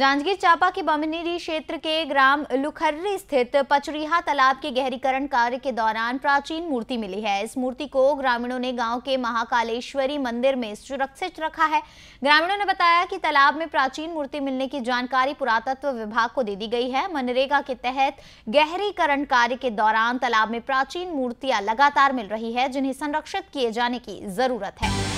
जांजगीर चांपा के बमनेरी क्षेत्र के ग्राम लुखर्री स्थित पचरीहा तालाब के गहरीकरण कार्य के दौरान प्राचीन मूर्ति मिली है इस मूर्ति को ग्रामीणों ने गांव के महाकालेश्वरी मंदिर में सुरक्षित रखा है ग्रामीणों ने बताया कि तालाब में प्राचीन मूर्ति मिलने की जानकारी पुरातत्व विभाग को दे दी गई है मनरेगा के तहत गहरीकरण कार्य के दौरान तालाब में प्राचीन मूर्तियां लगातार मिल रही है जिन्हें संरक्षित किए जाने की जरूरत है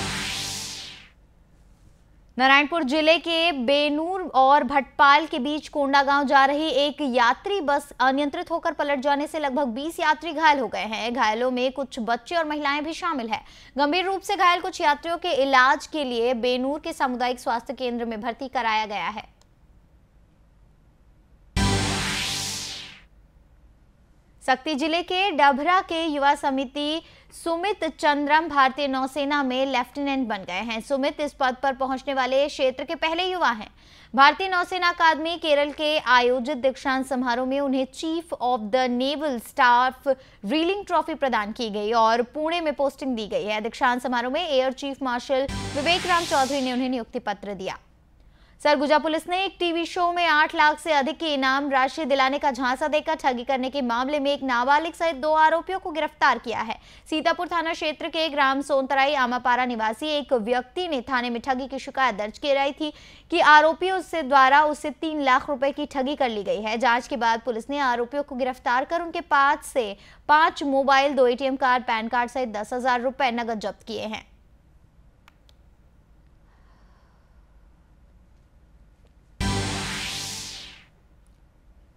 नारायणपुर जिले के बेनूर और भटपाल के बीच कोंडा गांव जा रही एक यात्री बस अनियंत्रित होकर पलट जाने से लगभग 20 यात्री घायल हो गए हैं घायलों में कुछ बच्चे और महिलाएं भी शामिल हैं गंभीर रूप से घायल कुछ यात्रियों के इलाज के लिए बेनूर के सामुदायिक स्वास्थ्य केंद्र में भर्ती कराया गया है सक्ति जिले के डभरा के युवा समिति सुमित चंद्रम भारतीय नौसेना में लेफ्टिनेंट बन गए हैं सुमित इस पद पर पहुंचने वाले क्षेत्र के पहले युवा हैं भारतीय नौसेना अकादमी केरल के आयोजित दीक्षांत समारोह में उन्हें chief of the naval staff rolling trophy प्रदान की गई और पुणे में पोस्टिंग दी गई है दीक्षांत समारोह में air chief marshal Vivek Ram Chaudhari ने उन्हें नियुक्ति पत्र दिया सरगुजा पुलिस ने एक टीवी शो में आठ लाख से अधिक की इनाम राशि दिलाने का झांसा देकर ठगी करने के मामले में एक नाबालिग सहित दो आरोपियों को गिरफ्तार किया है सीतापुर थाना क्षेत्र के ग्राम सोनतराई आमापारा निवासी एक व्यक्ति ने थाने में ठगी की शिकायत दर्ज कराई थी कि आरोपियों से द्वारा उससे तीन लाख रुपए की ठगी कर ली गई है जांच के बाद पुलिस ने आरोपियों को गिरफ्तार कर उनके पास से पांच मोबाइल दो एटीएम कार्ड पैन कार्ड सहित दस हजार नगद नकद जब्त किए हैं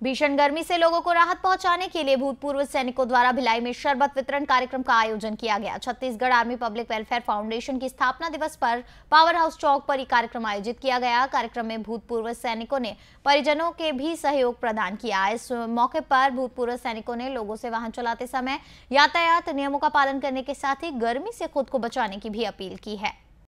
भीषण गर्मी से लोगों को राहत पहुंचाने के लिए भूतपूर्व सैनिकों द्वारा भिलाई में शरबत वितरण कार्यक्रम का आयोजन किया गया Chhattisgarh army public welfare foundation की स्थापना दिवस पर पावर हाउस चौक पर एक कार्यक्रम आयोजित किया गया कार्यक्रम में भूतपूर्व सैनिकों ने परिजनों के भी सहयोग प्रदान किया इस मौके पर भूतपूर्व सैनिकों ने लोगों से वाहन चलाते समय यातायात नियमों का पालन करने के साथ ही गर्मी से खुद को बचाने की भी अपील की है